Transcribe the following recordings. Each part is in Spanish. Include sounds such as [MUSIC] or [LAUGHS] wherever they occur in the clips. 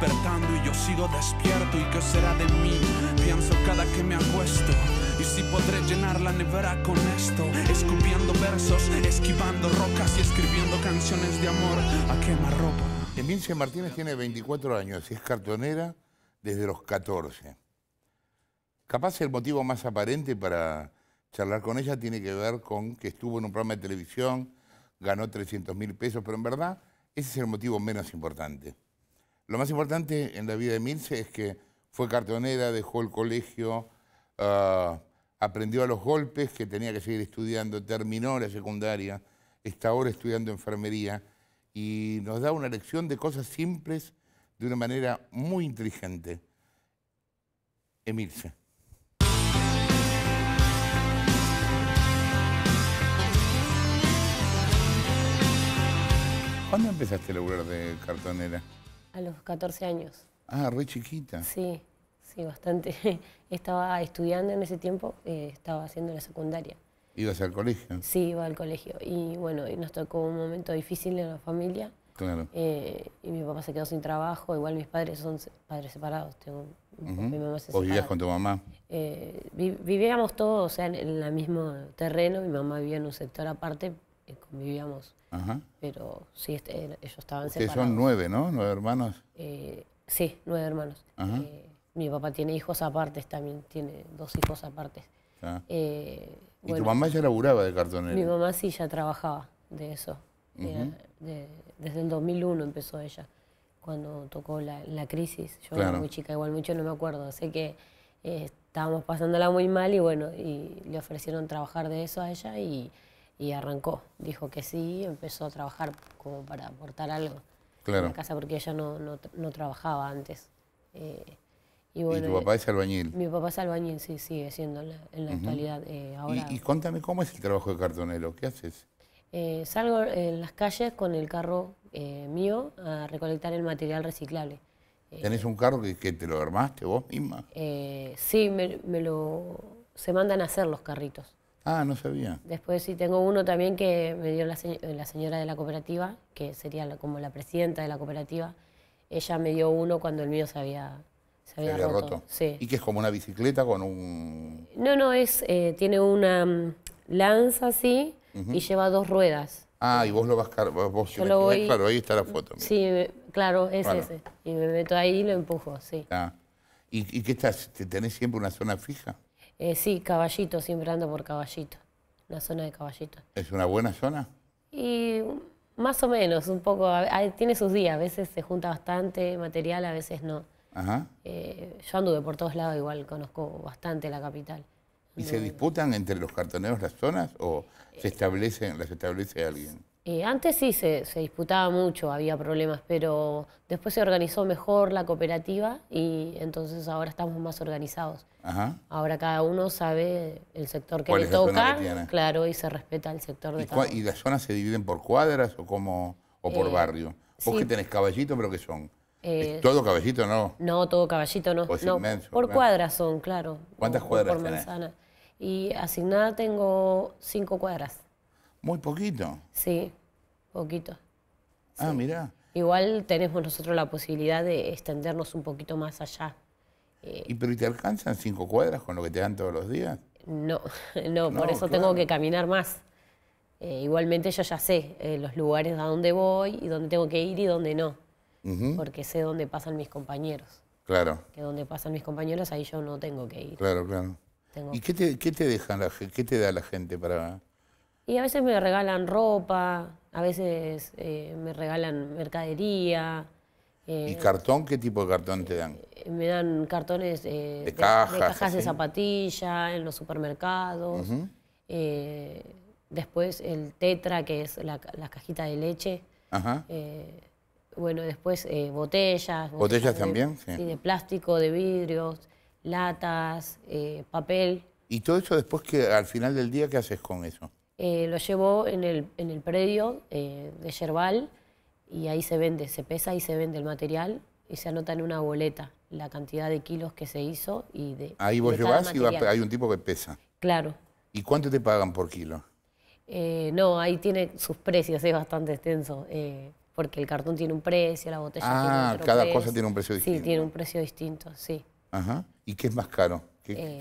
despertando y yo sigo despierto y qué será de mí. Pienso cada que me acuesto y si podré llenar la nevera con esto, escupiendo versos, esquivando rocas y escribiendo canciones de amor a quemarropa. Emilce Martínez tiene 24 años y es cartonera desde los 14. Capaz el motivo más aparente para charlar con ella tiene que ver con que estuvo en un programa de televisión, ganó 300 mil pesos, pero en verdad ese es el motivo menos importante. Lo más importante en la vida de Milce es que fue cartonera, dejó el colegio, ah, aprendió a los golpes que tenía que seguir estudiando, terminó la secundaria, está ahora estudiando enfermería y nos da una lección de cosas simples de una manera muy inteligente. Emilce. ¿Cuándo empezaste a laburar de cartonera? A los 14 años. Ah, re chiquita. Sí, sí, bastante. [LAUGHS] Estaba estudiando en ese tiempo, eh, estaba haciendo la secundaria. ¿Ibas al colegio? Sí, iba al colegio. Y bueno, nos tocó un momento difícil en la familia. Claro. Eh, y mi papá se quedó sin trabajo. Igual mis padres son padres separados. Tengo, vivías con tu mamá? Eh, vivíamos todos, o sea, en, el mismo terreno. Mi mamá vivía en un sector aparte, eh, convivíamos. Pero sí, este, eh, ellos estaban Ustedes separados. son nueve, ¿no? ¿Nueve hermanos? Eh, sí, nueve hermanos. mi papá tiene hijos aparte también, tiene dos hijos aparte. Ah. ¿Y tu mamá ya laburaba de cartonero? Mi mamá sí ya trabajaba de eso. desde el 2001 empezó ella, cuando tocó la, crisis. Yo era muy chica, igual mucho no me acuerdo. Sé que estábamos pasándola muy mal y bueno, y le ofrecieron trabajar de eso a ella y y arrancó. Dijo que sí, empezó a trabajar como para aportar algo claro. en la casa porque ella no, trabajaba antes. Eh, y, tu papá es albañil? Mi papá es albañil, sí, sigue siendo en la, actualidad. Eh, ahora, y, cuéntame, ¿cómo es el trabajo de cartonero? ¿Qué haces? Eh, salgo en las calles con el carro mío a recolectar el material reciclable. ¿Tenés un carro que, que, te lo armaste vos misma? sí, me, lo, se mandan a hacer los carritos. Ah, no sabía. Después sí tengo uno también que me dio la, señora de la cooperativa, que sería como la presidenta de la cooperativa. Ella me dio uno cuando el mío se había, roto. Sí. ¿Y que es como una bicicleta con un...? No, no, es eh, tiene una mm, lanza así y lleva dos ruedas. Ah, y vos lo vas... Vos, Claro, ahí está la foto. Sí, claro, es ese. Y me meto ahí y lo empujo, sí. Ah. ¿Y, qué estás? ¿Tenés siempre una zona fija? Eh, sí, Caballito, siempre ando por Caballito, la zona de Caballito. ¿Es una buena zona? Y más o menos, un poco, tiene sus días, a veces se junta bastante material, a veces no. Ajá. Eh, yo anduve por todos lados igual, conozco bastante la capital. ¿Y se disputan entre los cartoneros las zonas o se establecen, las establece alguien? Eh, antes sí se, disputaba mucho, había problemas, pero después se organizó mejor la cooperativa y entonces ahora estamos más organizados. Ahora cada uno sabe el sector que le toca, claro, y se respeta el sector de ¿Y cada ¿Y las zonas se dividen por cuadras o, como, o por eh, barrio? Vos que tenés caballito, pero ¿qué son? Eh, ¿Todo caballito no? No, todo caballito no. por cuadras son, claro. ¿Cuántas cuadras por tenés? manzana. Y asignada tengo cinco cuadras. Muy poquito. Sí, poquito. Ah, mira Igual tenemos nosotros la posibilidad de extendernos un poquito más allá. Eh, ¿Y pero te alcanzan cinco cuadras con lo que te dan todos los días? No, [LAUGHS] no, por eso tengo que caminar más. Eh, igualmente yo ya sé eh, los lugares a dónde voy y dónde tengo que ir y dónde no. Porque sé dónde pasan mis compañeros. Claro. Que donde pasan mis compañeros, ahí yo no tengo que ir. Claro, claro. ¿Y qué te, qué dejan qué te da la gente para, y a veces me regalan ropa, a veces eh, me regalan mercadería. Eh, ¿Y cartón? ¿Qué tipo de cartón te dan? Eh, me dan cartones de, cajas, de, cajas de zapatilla, en los supermercados. después el tetra, que es la, cajita de leche. bueno, después botellas, botellas. también? sí. de plástico, de vidrios, latas, papel. ¿Y todo eso después que al final del día qué haces con eso? Eh, lo llevó en el, predio eh, de Yerbal y ahí se vende, se pesa y se vende el material y se anota en una boleta la cantidad de kilos que se hizo y de Ahí vos llevás y hay un tipo que pesa. Claro. ¿Y cuánto te pagan por kilo? Eh, no, ahí tiene sus precios, es bastante extenso, porque el cartón tiene un precio, la botella ah, tiene otro cada cosa tiene un precio distinto. Sí, tiene un precio distinto, sí. Ajá. ¿Y qué es más caro? ¿Qué,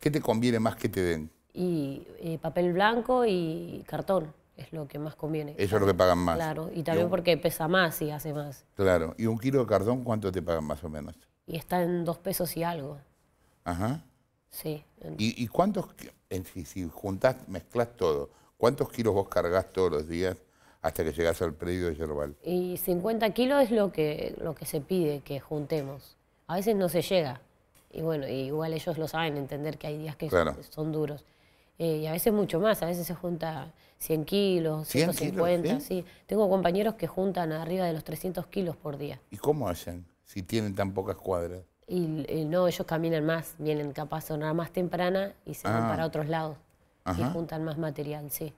qué te, conviene más que te den? y eh, papel blanco y cartón es lo que más conviene. Eso es lo que pagan más. Claro, y también porque pesa más y hace más. Claro, ¿y un kilo de cartón cuánto te pagan más o menos? Y está en dos pesos y algo. Ajá. Sí. ¿Y, cuántos, en, si, si juntás, mezclas todo, cuántos kilos vos cargas todos los días hasta que llegas al predio de Yerbal? Y 50 kilos es lo que, lo que se pide que juntemos. A veces no se llega. Y bueno, igual ellos lo saben, entender que hay días que son duros. Eh, y a veces mucho más, a veces se junta 100 kilos, 150, ¿sí? Tengo compañeros que juntan arriba de los 300 kilos por día. ¿Y cómo hacen si tienen tan pocas cuadras? Y, no, ellos caminan más, vienen capaz a más temprana y se van ah. para otros lados y juntan más material, sí.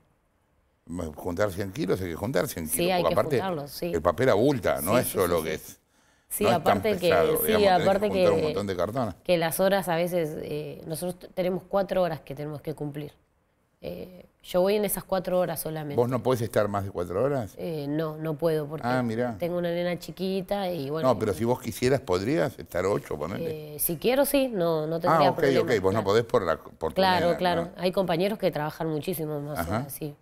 Juntar 100 kilos, hay que juntar 100 kilos. Sí, hay que juntarlos, sí. El papel abulta, no Eso es solo que es Sí, aparte que, aparte que, que, las horas a veces, eh, nosotros tenemos cuatro horas que tenemos que cumplir. Eh, yo voy en esas cuatro horas solamente. ¿Vos no podés estar más de cuatro horas? Eh, no, no puedo porque ah, tengo una nena chiquita y bueno. No, pero si vos quisieras, ¿podrías estar ocho, ponele? si quiero, sí, no, no tendría Ah, ok, ok, vos no podés por la por Claro, claro. Hay compañeros que trabajan muchísimo más horas, sí.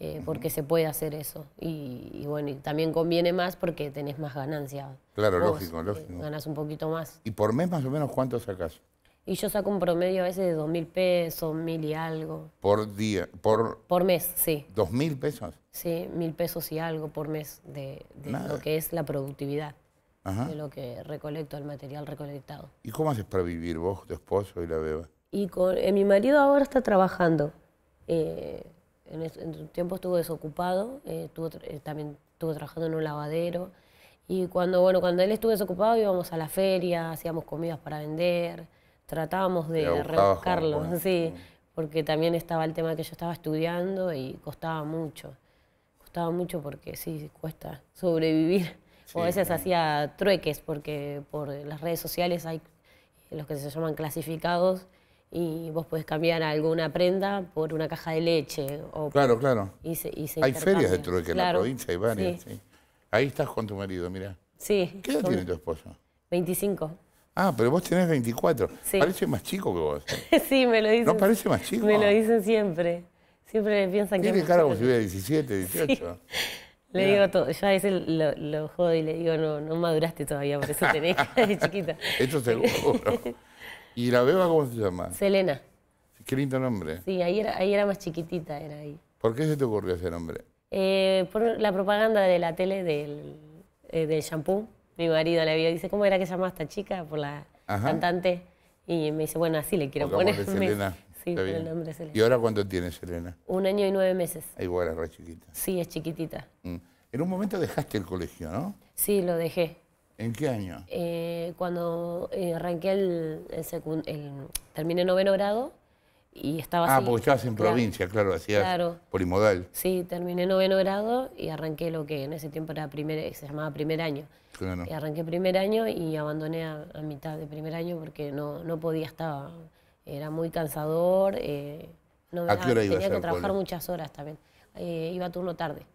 Eh, porque se puede hacer eso. Y, bueno, y también conviene más porque tenés más ganancia. Claro, lógico, eh, lógico. Ganas un poquito más. ¿Y por mes más o menos cuánto sacas Y yo saco un promedio a veces de dos mil pesos, mil y algo. Por día, por... Por mes, sí. ¿Dos mil pesos? Sí, mil pesos y algo por mes de, lo que es la productividad. De lo que recolecto, el material recolectado. ¿Y cómo haces para vivir vos, tu esposo y la beba? Y con, eh, mi marido ahora está trabajando en, un tiempo estuvo desocupado, eh, eh, también estuvo trabajando en un lavadero. Y cuando, cuando él estuvo desocupado íbamos a la feria, hacíamos comidas para vender, tratábamos de rebuscarlo, [LAUGHS] porque también estaba el tema que yo estaba estudiando y costaba mucho. Costaba mucho porque sí, cuesta sobrevivir. a veces hacía trueques porque por las redes sociales hay los que se llaman clasificados y vos podés cambiar alguna prenda por una caja de leche. O claro, claro. Hay ferias de trueque en la provincia, hay varias. Ahí estás con tu marido, mira. Sí. ¿Qué edad tiene tu esposo? 25. Ah, pero vos tenés 24. Parece más chico que vos. ¿eh? [LAUGHS] sí, me lo dicen. ¿No parece más chico? Me lo dicen siempre. Siempre me piensan que... Tiene cara como si hubiera 17, 18. [LAUGHS] Le digo todo, yo a veces lo, lo, jodo y le digo, no, no maduraste todavía, por eso tenés [LAUGHS] cara de chiquita. eso seguro. ¿Y la beba cómo se llama? Selena. Qué lindo nombre. Sí, ahí era, ahí era más chiquitita, era ahí. ¿Por qué se te ocurrió ese nombre? Eh, por la propaganda de la tele del, eh, shampoo. Mi marido le vio, dice, ¿cómo era que se a esta chica? Por la cantante. Y me dice, bueno, así le quiero poner. [LAUGHS] Selena. Sí, el nombre Selena. ¿Y ahora cuánto tiene Selena? Un año y nueve meses. igual es re chiquita. Sí, es chiquitita. Mm. En un momento dejaste el colegio, ¿no? Sí, lo dejé. ¿En qué año? Eh, eh, cuando eh, arranqué el, el, el, terminé noveno grado y estaba... Ah, porque estabas en provincia, claro, hacías claro. polimodal. Sí, terminé noveno grado y arranqué lo que en ese tiempo era primer, se llamaba primer año. Y arranqué primer año y abandoné a, mitad de primer año porque no, no podía, estar, era muy cansador. Eh, no tenía que trabajar muchas horas también. Eh, iba a turno tarde.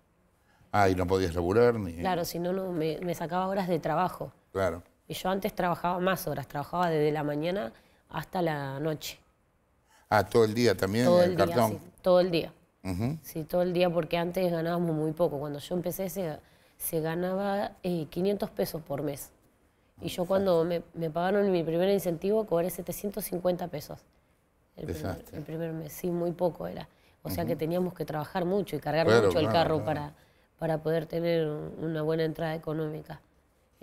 Ah, y no podías laburar ni... Claro, si no, me, me sacaba horas de trabajo. Claro yo antes trabajaba más horas, trabajaba desde la mañana hasta la noche. Ah, todo el día también, en el, cartón. todo el día. Sí, todo el día, porque antes ganábamos muy poco. Cuando yo empecé se, se ganaba 500 eh, pesos por mes. Y yo cuando me, pagaron mi primer incentivo cobré 750 pesos. El primer, mes, sí, muy poco era. O sea que teníamos que trabajar mucho y cargar mucho el carro Para, para poder tener una buena entrada económica.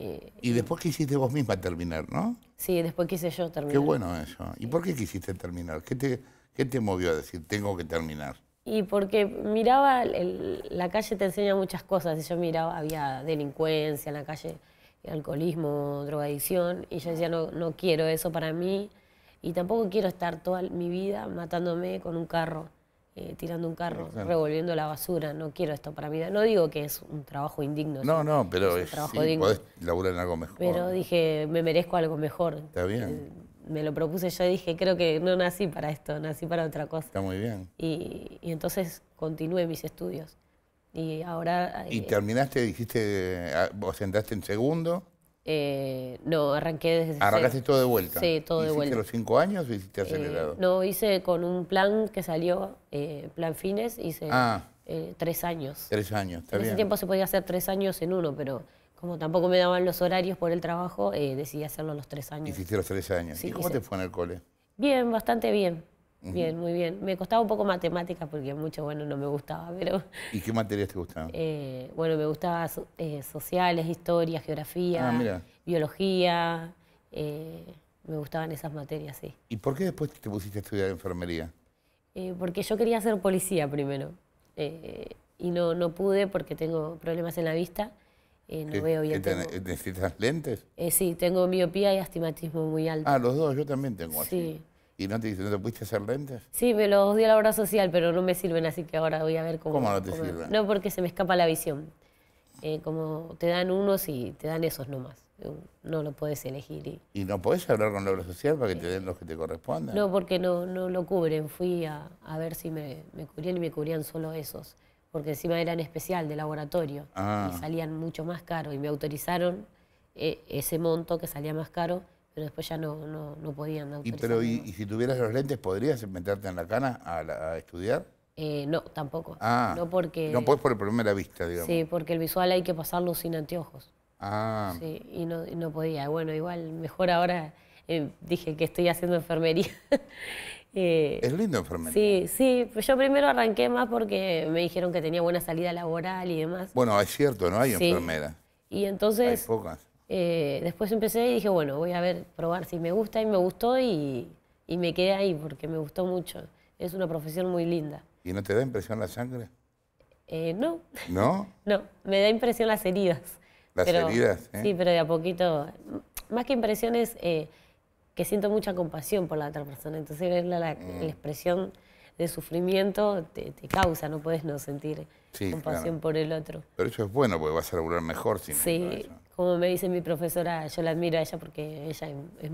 Eh, y después quisiste vos misma terminar, ¿no? Sí, después quise yo terminar. Qué bueno eso. ¿Y por qué quisiste terminar? ¿Qué te, qué te movió a decir, tengo que terminar? Y porque miraba, la calle te enseña muchas cosas. Y yo miraba, había delincuencia en la calle, alcoholismo, drogadicción. Y yo decía, no, no quiero eso para mí. Y tampoco quiero estar toda mi vida matándome con un carro. Eh, tirando un carro, revolviendo la basura, no quiero esto para mí. No digo que es un trabajo indigno. No, no, pero es, un trabajo digno. podés laburar en algo mejor. Pero dije, me merezco algo mejor. Está bien. Eh, me lo propuse yo y dije, creo que no nací para esto, nací para otra cosa. Está muy bien. Y, entonces continué mis estudios. Y ahora... ¿Y eh, terminaste, dijiste, ah, vos entraste en segundo? Eh, no, arranqué desde Arrancaste todo de vuelta. Sí, todo de vuelta. ¿Hiciste los cinco años o hiciste eh, acelerado? no, hice con un plan que salió, eh, plan fines, hice ah. eh, tres años. Tres años, está En ese tiempo se podía hacer tres años en uno, pero como tampoco me daban los horarios por el trabajo, decidí hacerlo los tres años. Hiciste los tres años. ¿Y cómo te fue en el cole? Bien, bastante bien. Bien, muy bien. Me costaba un poco matemáticas porque mucho, bueno, no me gustaba, pero... ¿Y qué materias te gustaban? [LAUGHS] Eh, bueno, me gustaban eh, sociales, historia, geografía, ah, biología. Eh, me gustaban esas materias, sí. ¿Y por qué después te pusiste a estudiar enfermería? porque yo quería ser policía primero. y no, no pude porque tengo problemas en la vista. Eh, no veo bien. ¿Necesitas lentes? sí, tengo miopía y astigmatismo muy alto. Ah, los dos, yo también tengo así. Sí, ¿Y no te, no te pudiste hacer lentes? Sí, me los dio la obra social, pero no me sirven, así que ahora voy a ver cómo... ¿Cómo no te sirven? No, porque se me escapa la visión. Eh, como te dan unos y te dan esos nomás. No lo puedes elegir. ¿Y, no puedes hablar con la obra social para que te den los que te correspondan? No, porque no, no lo cubren. Fui a, a ver si me, me, cubrían y me cubrían solo esos. Porque encima eran especial, de laboratorio. Y ah. salían mucho más caro. Y me autorizaron eh, ese monto que salía más caro pero después ya no, podían ¿Y, pero, si tuvieras los lentes, podrías meterte en la cana a, estudiar? Eh, no, tampoco. Ah, no porque... No puedes por primera vista, digamos. Sí, porque el visual hay que pasarlo sin anteojos. Ah. Sí, y no, no podía. Bueno, igual, mejor ahora eh, dije que estoy haciendo enfermería. [LAUGHS] Eh, es lindo enfermería. Sí, sí. Pues yo primero arranqué más porque me dijeron que tenía buena salida laboral y demás. Bueno, es cierto, no hay sí. Y entonces... Hay pocas. Eh, después empecé y dije, bueno, voy a ver, probar si me gusta y me gustó y, me quedé ahí porque me gustó mucho. Es una profesión muy linda. ¿Y no te da impresión la sangre? Eh, no. ¿No? [LAUGHS] no, me da impresión las heridas. Las heridas, ¿eh? Sí, pero de a poquito. Más que impresiones, que siento mucha compasión por la otra persona. Entonces ver la mm. expresión de sufrimiento te, causa, no puedes no sentir compasión por el otro. Pero eso es bueno porque vas a regular mejor. Sin sí, como me dice mi profesora, yo la admiro a ella porque ella es,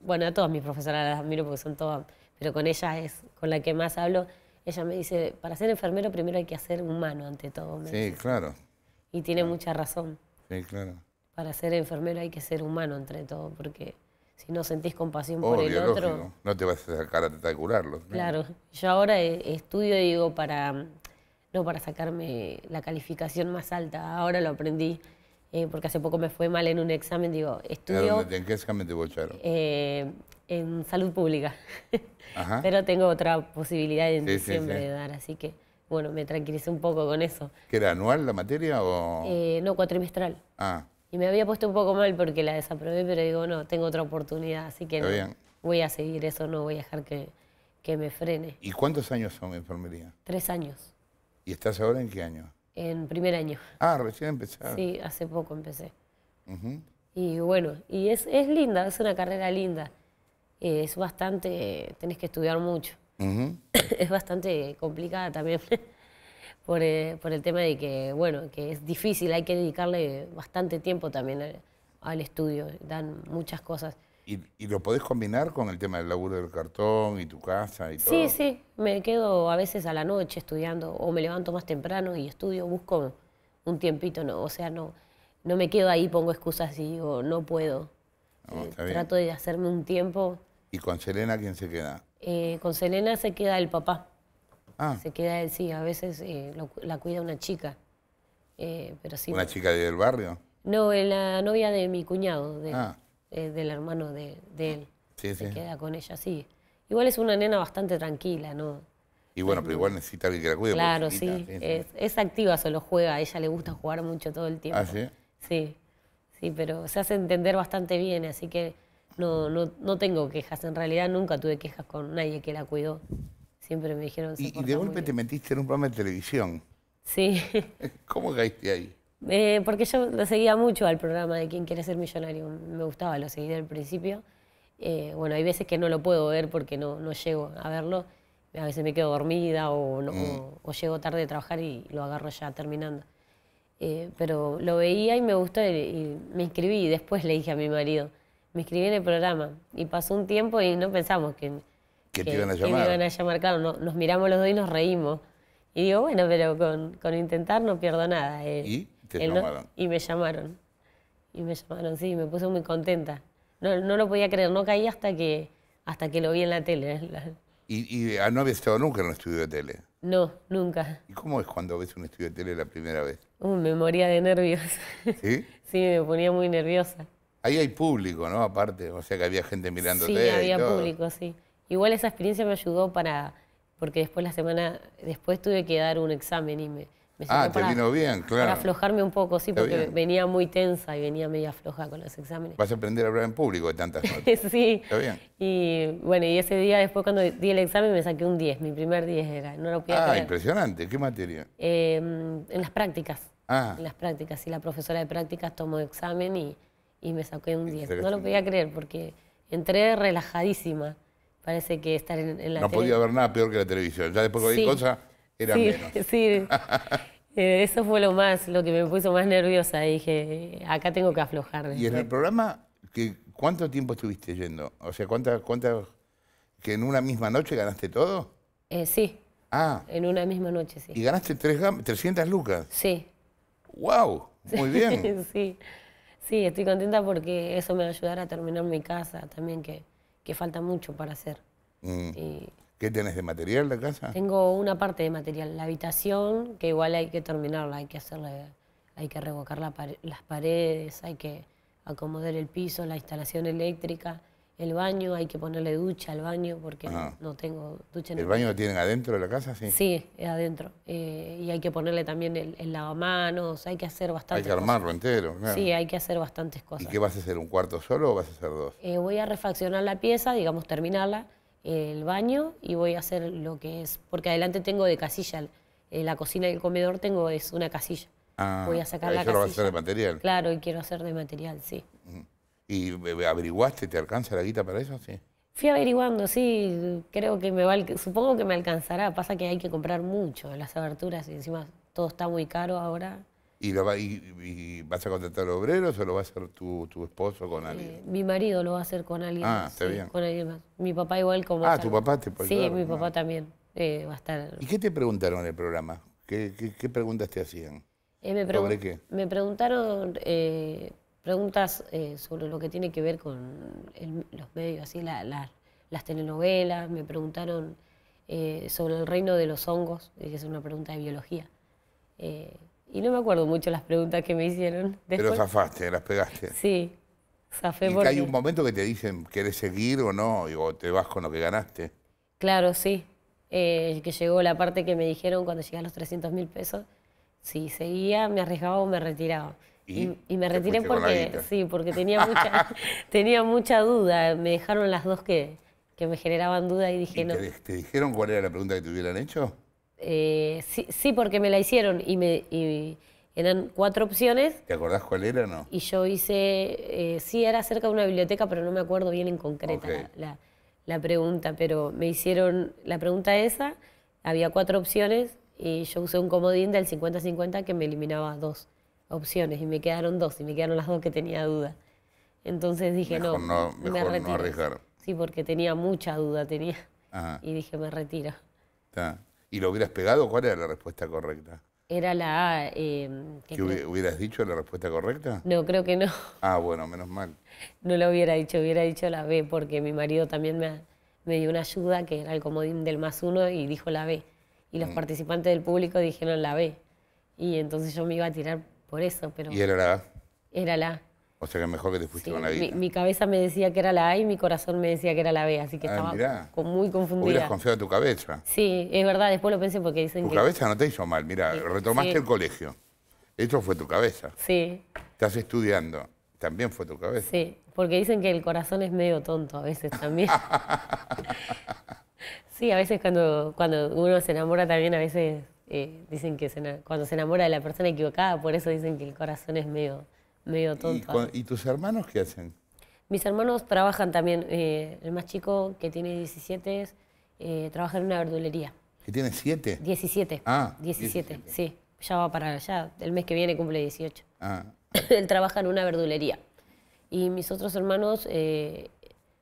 bueno, a todas mis profesoras las admiro porque son todas, pero con ella es con la que más hablo. Ella me dice, para ser enfermero primero hay que ser humano ante todo. sí, claro. Y tiene mucha razón. Sí, claro. Para ser enfermero hay que ser humano entre todo porque si no sentís compasión por oh, el otro. No te vas a sacar a tratar de curarlo. Claro, yo ahora eh, estudio, digo, para no para sacarme la calificación más alta, ahora lo aprendí. Eh, porque hace poco me fue mal en un examen, digo, estudio... ¿En qué examen te Eh, en salud pública. [LAUGHS] Ajá. Pero tengo otra posibilidad en diciembre de dar, así que, bueno, me tranquilicé un poco con eso. ¿Que era anual la materia o...? Eh, no, cuatrimestral. Ah. Y me había puesto un poco mal porque la desaprobé, pero digo, no, tengo otra oportunidad, así que voy a seguir eso, no voy a dejar que, me frene. ¿Y cuántos años son enfermería? Tres años. ¿Y estás ahora en qué año? En primer año. Ah, recién empezaste. Sí, hace poco empecé. Y bueno, y es, linda, es una carrera linda. Eh, es bastante, tenés que estudiar mucho. [LAUGHS] es bastante complicada también. Eh, por, el tema de que, bueno, que es difícil, hay que dedicarle bastante tiempo también al, estudio, dan muchas cosas. ¿Y, lo podés combinar con el tema del laburo del cartón y tu casa y todo? Sí, sí, me quedo a veces a la noche estudiando o me levanto más temprano y estudio, busco un tiempito, no, o sea, no, no me quedo ahí, pongo excusas y digo, no puedo. Ah, eh, trato de hacerme un tiempo. ¿Y con Selena quién se queda? Eh, con Selena se queda el papá. Ah. Se queda él, sí, a veces eh, la cuida una chica. Eh, pero sí, ¿Una chica del barrio? No, eh, la novia de mi cuñado, ah. del hermano de, él. se queda con ella, sí. Igual es una nena bastante tranquila, ¿no? Y bueno, pero igual necesita alguien que la cuide. Claro, sí. es, activa, solo juega. A ella le gusta jugar mucho todo el tiempo. ¿Ah, sí? Sí. Sí, pero se hace entender bastante bien, así que no, no, no tengo quejas. En realidad nunca tuve quejas con nadie que la cuidó. Siempre me dijeron... Y, de golpe te metiste en un programa de televisión. Sí. [LAUGHS] ¿Cómo caíste ahí? Eh, porque yo lo seguía mucho al programa de Quién quiere ser millonario. Me gustaba, lo seguí al principio. Eh, bueno, hay veces que no lo puedo ver porque no, no llego a verlo. A veces me quedo dormida o, mm. o, llego tarde de trabajar y lo agarro ya terminando. Eh, pero lo veía y me gustó y, me inscribí. Y después le dije a mi marido, me inscribí en el programa. Y pasó un tiempo y no pensamos que que, iban a llamar. a llamar, nos miramos los dos y nos reímos. Y digo, bueno, pero con, intentar no pierdo nada. Eh". ¿Y te y me llamaron. Y me llamaron, sí, me puse muy contenta. No, lo podía creer, no caí hasta que, hasta que lo vi en la tele. Eh, ¿Y, ah, no había estado nunca en un estudio de tele? No, nunca. ¿Y cómo es cuando ves un estudio de tele la primera vez? Uh, me moría de nervios. [LAUGHS] ¿Sí? sí, me ponía muy nerviosa. Ahí hay público, ¿no? Aparte, o sea que había gente mirándote. Sí, había público, sí. Igual esa experiencia me ayudó para, porque después la semana, después tuve que dar un examen y me... me ah, bien, claro. Para aflojarme un poco, sí, porque venía muy tensa y venía media afloja con los exámenes. Vas a aprender a hablar en público de tantas [LAUGHS] cosas. sí. Está bien. Y bueno, y ese día después cuando di el examen me saqué un 10, mi primer 10 era, no lo podía Ah, impresionante, ¿qué materia? Em, en las prácticas. Ah. En las prácticas, sí, la profesora de prácticas tomó examen y, y me saqué un 10. No lo podía creer porque entré relajadísima parece que estar en, la la No podía haber nada peor que la televisión. Ya después que sí. cosas, era menos. [LAUGHS] Sí, [LAUGHS] eh, eso fue lo más, lo que me puso más nerviosa. Dije, acá tengo que aflojar. ¿Y en el programa que, cuánto tiempo estuviste yendo? O sea, ¿cuántas... cuántas que en una misma noche ganaste todo? Eh, sí. Ah. En una misma noche, sí. ¿Y ganaste tres 300 lucas? Sí. ¡Wow! Muy bien. [LAUGHS] sí. Sí, estoy contenta porque eso me va a ayudar a terminar mi casa también, que que falta mucho para hacer. Mm. ¿Qué tenés de material la casa? Tengo una parte de material, la habitación, que igual hay que terminarla, hay que hacerla, hay que revocar las paredes, hay que acomodar el piso, la instalación eléctrica, el baño, hay que ponerle ducha al baño porque no tengo ducha en el, ¿El baño. lo tienen adentro de la casa? Sí, sí adentro. Eh, y hay que ponerle también el, el, lavamanos, hay que hacer bastantes Hay que armarlo entero. Sí, hay que hacer bastantes cosas. ¿Y qué vas a hacer, un cuarto solo o vas a hacer dos? Eh, voy a refaccionar la pieza, digamos terminarla, el baño y voy a hacer lo que es, porque adelante tengo de casilla, eh, la cocina y el comedor tengo es una casilla. Ah, voy a sacar la casilla. Lo hacer de material. Claro, y quiero hacer de material, sí. ¿Y averiguaste, te alcanza la guita para eso? Sí. Fui averiguando, sí, creo que me va, supongo que me alcanzará, pasa que hay que comprar mucho las aberturas y encima todo está muy caro ahora. ¿Y, lo vas a contratar obreros o lo va a hacer tu, esposo con eh, alguien? mi marido lo va a hacer con alguien. Ah, está bien. Con alguien más. Mi papá igual como... Ah, tu papá te puede Sí, mi papá también eh, va a estar... ¿Y qué te preguntaron en el programa? ¿Qué, preguntas te hacían? Eh, me ¿Sobre qué? Me preguntaron preguntas eh, sobre lo que tiene que ver con los medios, así las telenovelas, me preguntaron eh, sobre el reino de los hongos, que es una pregunta de biología. Eh, y no me acuerdo mucho las preguntas que me hicieron. Pero zafaste, las pegaste. Sí, zafé ¿Y hay un momento que te dicen, ¿querés seguir o no? O te vas con lo que ganaste. Claro, sí. que llegó la parte que me dijeron cuando llegué a los 300 mil pesos, si seguía, me arriesgaba o me retiraba. Y, me retiré porque, sí, porque tenía [LAUGHS] mucha, tenía mucha duda. Me dejaron las dos que, me generaban duda y dije no. Te, dijeron cuál era la pregunta que te hubieran hecho? Eh, sí, sí, porque me la hicieron y me eran cuatro opciones. ¿Te acordás cuál era no? Y yo hice, eh, sí, era cerca de una biblioteca, pero no me acuerdo bien en concreta la pregunta. Pero me hicieron la pregunta esa, había cuatro opciones y yo usé un comodín del 50-50 que me eliminaba dos opciones y me quedaron dos y me quedaron las dos que tenía duda. Entonces dije, no, me No arriesgar. Sí, porque tenía mucha duda, tenía. Y dije, me retiro. ¿Y lo hubieras pegado? ¿Cuál era la respuesta correcta? Era la A. Em, ¿Que hubieras dicho la respuesta correcta? No, creo que no. Ah, bueno, menos mal. No lo hubiera dicho, hubiera dicho la B, porque mi marido también me, me dio una ayuda, que era el comodín del más uno, y dijo la B. Y los mm. participantes del público dijeron la B. Y entonces yo me iba a tirar por eso, pero... ¿Y era la A? Era la A. O sea que mejor que te fuiste con la guita. Mi, cabeza me decía que era la A y mi corazón me decía que era la B, así que ah, estaba Con, muy confundida. Hubieras confiado en tu cabeza. Sí, es verdad, después lo pensé porque dicen que... Tu cabeza no te hizo mal, mira, retomaste el colegio. eso fue tu cabeza. Sí. Estás estudiando, también fue tu cabeza. Sí, porque dicen que el corazón es medio tonto a veces también. [LAUGHS] sí, a veces cuando, cuando uno se enamora también a veces eh, dicen que cuando se enamora de la persona equivocada, por eso dicen que el corazón es medio, medio tonto. ¿Y, tus hermanos qué hacen? Mis hermanos trabajan también. Eh, el más chico, que tiene 17, eh, trabaja en una verdulería. ¿Que tiene 7? 17. Ah. 17, sí. Ya va para allá. El mes que viene cumple 18. Ah. [COUGHS] Él trabaja en una verdulería. Y mis otros hermanos,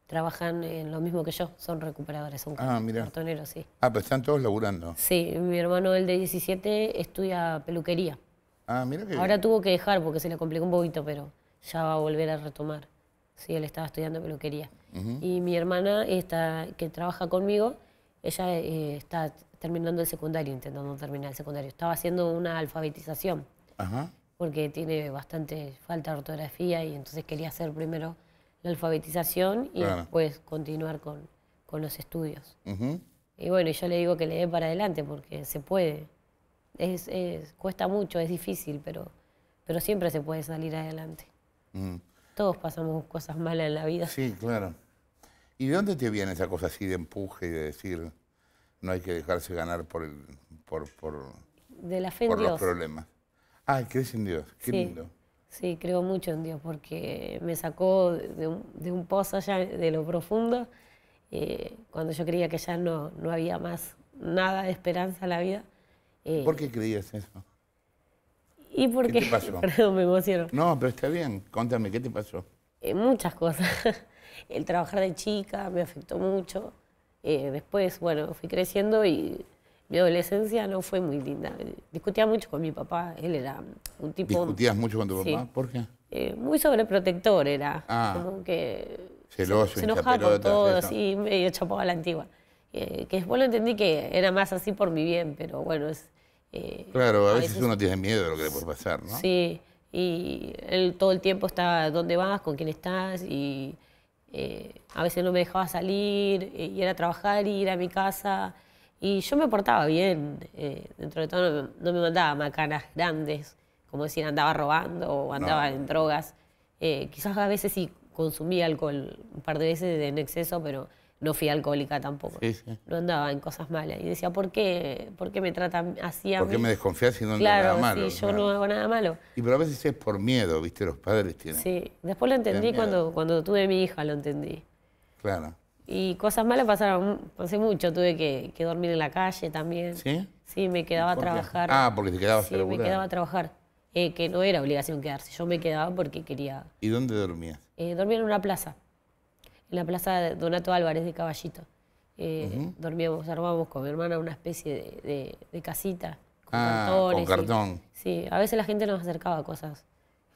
trabajan en lo mismo que yo, son recuperadores, son ah, cartoneros, sí. Ah, pero están todos laburando. Sí, mi hermano, el de 17, estudia peluquería. Ah, mira que... Ahora tuvo que dejar porque se le complicó un poquito, pero ya va a volver a retomar. Sí, él estaba estudiando peluquería. Y mi hermana, está que trabaja conmigo, ella eh, está terminando el secundario, intentando terminar el secundario. Estaba haciendo una alfabetización, Ajá. porque tiene bastante falta de ortografía y entonces quería hacer primero la alfabetización y después continuar con, los estudios. Y bueno, yo le digo que le dé para adelante porque se puede. Es, cuesta mucho, es difícil, pero, pero siempre se puede salir adelante. Todos pasamos cosas malas en la vida. Sí, claro. ¿Y de dónde te viene esa cosa así de empuje y de decir no hay que dejarse ganar por el, por, por, de la fe por los Dios. problemas? Ah, crees en Dios, qué lindo. Sí, creo mucho en Dios porque me sacó de un, pozo allá de lo profundo, eh, cuando yo creía que ya no, no había más nada de esperanza en la vida. Eh. ¿Por qué creías eso? ¿Y por qué? te pasó? [LAUGHS] me emociono. No, pero está bien. Contame, ¿qué te pasó? Eh, muchas cosas. [LAUGHS] El trabajar de chica me afectó mucho. después, bueno, fui creciendo y mi adolescencia no fue muy linda. Discutía mucho con mi papá, él era un tipo... ¿Discutías mucho con tu papá? ¿Por qué? Eh, muy sobreprotector era, ah. como que... Celoso, se, se enojaba con todo, así, medio a la antigua. Eh, que después lo entendí que era más así por mi bien, pero bueno, es... Eh, claro, a, veces, uno tiene miedo de lo que le puede pasar, ¿no? Sí, y él todo el tiempo está dónde vas, con quién estás, y a veces no me dejaba salir, y era trabajar, ir a mi casa y yo me portaba bien, eh, dentro de todo no, me, mandaba macanas grandes, como decir, andaba robando o andaba en drogas. Eh, quizás a veces sí consumí alcohol un par de veces en exceso, pero no fui alcohólica tampoco. No andaba en cosas malas. Y decía, ¿por qué, ¿Por qué me tratan así a ¿Por qué me desconfías si no claro, nada malo? Sí, yo no hago nada malo. Y pero a veces es por miedo, ¿viste? Los padres tienen. Sí, después lo entendí cuando, cuando tuve mi hija, lo entendí. Claro. Y cosas malas pasaron, pasé mucho, tuve que, dormir en la calle también. ¿Sí? Sí, me quedaba a trabajar. Ah, porque te quedabas sí, me quedaba a trabajar. Eh, que no era obligación quedarse, yo me quedaba porque quería... ¿Y dónde dormías? Eh, dormía en una plaza, en la plaza de Donato Álvarez de Caballito. Eh, dormíamos, armábamos con mi hermana una especie de, casita, con ah, Con cartón. sí, a veces la gente nos acercaba a cosas.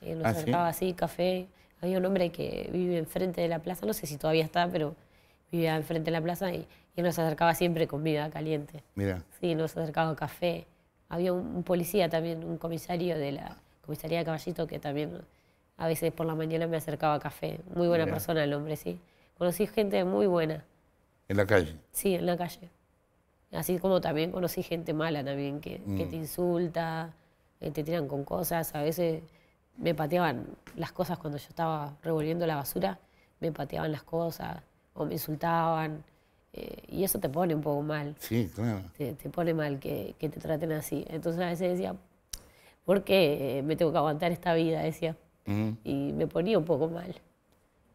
nos ¿Ah, acercaba así, café. Había un hombre que vive enfrente de la plaza, no sé si todavía está, pero vivía enfrente de la plaza y, él nos acercaba siempre con comida caliente. Mira. Sí, nos acercaba café. Había un, policía también, un comisario de la comisaría de Caballito que también a veces por la mañana me acercaba café. Muy buena persona el hombre, sí. Conocí gente muy buena. ¿En la calle? Sí, en la calle. Así como también conocí gente mala también, que, que mm. te insulta, que eh, te tiran con cosas. A veces me pateaban las cosas cuando yo estaba revolviendo la basura, me pateaban las cosas me insultaban. Eh, y eso te pone un poco mal. Sí, claro. Te, pone mal que, te traten así. Entonces a veces decía, ¿por qué eh, me tengo que aguantar esta vida? Decía. Y me ponía un poco mal.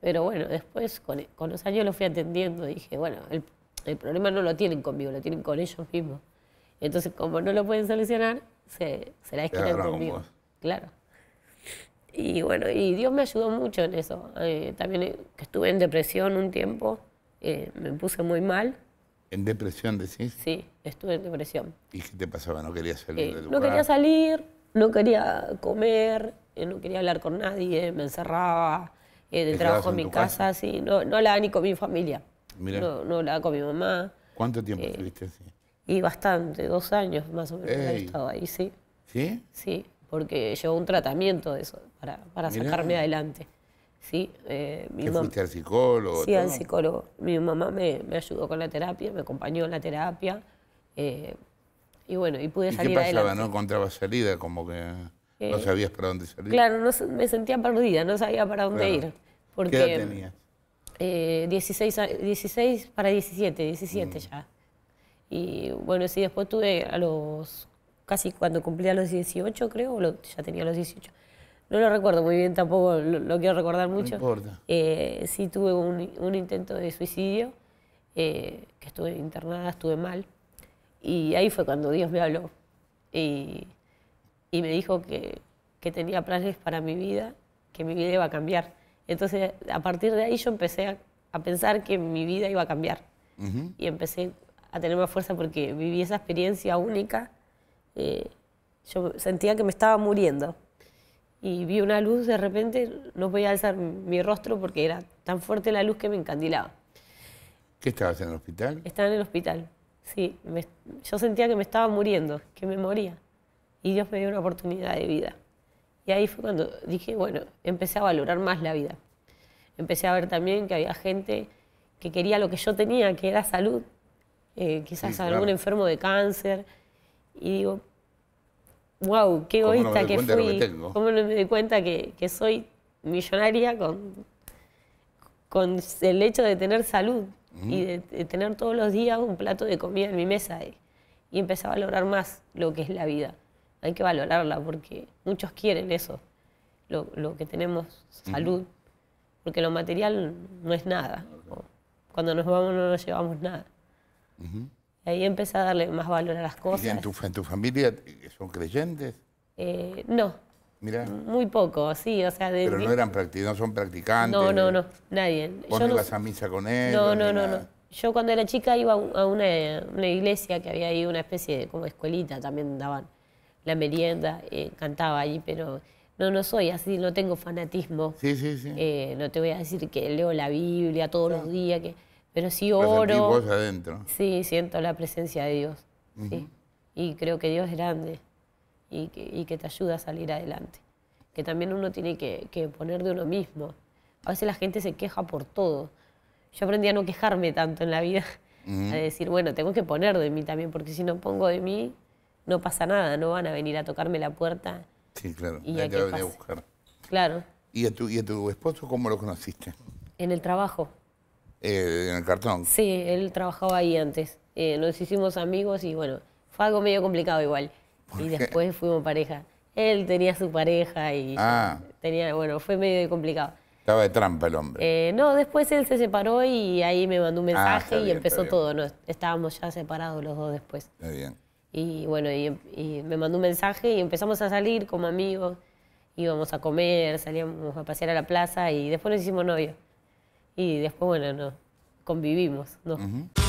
Pero bueno, después con, los años lo fui atendiendo. Dije, bueno, el, problema no lo tienen conmigo, lo tienen con ellos mismos. Entonces, como no lo pueden solucionar, se, la escriben conmigo. Claro. Y bueno, y Dios me ayudó mucho en eso. Eh, también eh, estuve en depresión un tiempo, eh, me puse muy mal. ¿En depresión decís? Sí, estuve en depresión. ¿Y qué te pasaba? ¿No querías salir del lugar? No quería salir, no quería comer, no quería hablar con nadie, me encerraba de trabajo en mi casa, así no, no hablaba ni con mi familia. No, no hablaba con mi mamá. ¿Cuánto tiempo estuviste así? Y bastante, dos años más o menos he estado ahí, sí. ¿Sí? Sí porque llevo un tratamiento de eso para, para sacarme adelante. ¿sí? Eh, fuiste al psicólogo? Sí, al psicólogo. Mi mamá me, ayudó con la terapia, me acompañó en la terapia. Eh, y bueno, y pude salir ¿Qué pasaba? ¿No encontraba salida? Como que eh, no sabías para dónde salir. Claro, me sentía perdida, no sabía para dónde ir. Porque, ¿Qué edad tenías? 16, 16 para 17, 17 mm. ya. Y bueno, sí, después tuve a los casi cuando cumplía los 18, creo, ya tenía los 18. No lo recuerdo muy bien, tampoco lo, quiero recordar mucho. No eh, sí tuve un, intento de suicidio, eh, que estuve internada, estuve mal. Y ahí fue cuando Dios me habló y, me dijo que, tenía planes para mi vida, que mi vida iba a cambiar. Entonces, a partir de ahí yo empecé a, pensar que mi vida iba a cambiar. Y empecé a tener más fuerza porque viví esa experiencia única eh, yo sentía que me estaba muriendo. Y vi una luz, de repente no podía alzar mi rostro porque era tan fuerte la luz que me encandilaba. ¿Qué estabas en el hospital? Estaba en el hospital, sí. yo sentía que me estaba muriendo, que me moría. Y Dios me dio una oportunidad de vida. Y ahí fue cuando dije, bueno, empecé a valorar más la vida. Empecé a ver también que había gente que quería lo que yo tenía, que era salud. Eh, quizás algún enfermo de cáncer, y digo, wow, qué egoísta que fui. ¿Cómo no me doy cuenta que, soy millonaria con, con el hecho de tener salud y de, tener todos los días un plato de comida en mi mesa? Y, empecé a valorar más lo que es la vida. Hay que valorarla porque muchos quieren eso, lo, que tenemos, salud, porque lo material no es nada. Cuando nos vamos no nos llevamos nada. Y ahí empecé a darle más valor a las cosas. ¿Y en tu, en tu familia eh, son creyentes? Eh, no. Mira. Muy poco, sí, o sea... Pero no eran no son practicantes. No, no, no, nadie. ¿Vos no ibas a misa con ellos? No, no, no, no. Yo cuando era chica iba a una, iglesia que había ahí, una especie de como escuelita, también daban la merienda, eh, cantaba allí, pero no, no soy así, no tengo fanatismo. Sí, sí, sí. no te voy a decir que leo la Biblia todos los ah. días, que... Pero si oro. Sí, siento la presencia de Dios. sí. Y creo que Dios es grande y que, te ayuda a salir adelante. Que también uno tiene que, que poner de uno mismo. A veces la gente se queja por todo. Yo aprendí a no quejarme tanto en la vida. A decir, bueno, tengo que poner de mí también, porque si no pongo de mí, no pasa nada, no van a venir a tocarme la puerta. Sí, claro, y a, que a buscar. Claro. ¿Y a, tu, ¿Y a tu esposo cómo lo conociste? En el trabajo. Eh, en el cartón. Sí, él trabajaba ahí antes. Eh, nos hicimos amigos y bueno, fue algo medio complicado igual. Y después fuimos pareja. Él tenía su pareja y ah. tenía, bueno, fue medio complicado. Estaba de trampa el hombre. Eh, no, después él se separó y ahí me mandó un ah, mensaje y empezó todo. No, estábamos ya separados los dos después. Está bien. Y bueno, y, me mandó un mensaje y empezamos a salir como amigos. Íbamos a comer, salíamos a pasear a la plaza y después nos hicimos novios y después, bueno, no, convivimos. ¿no?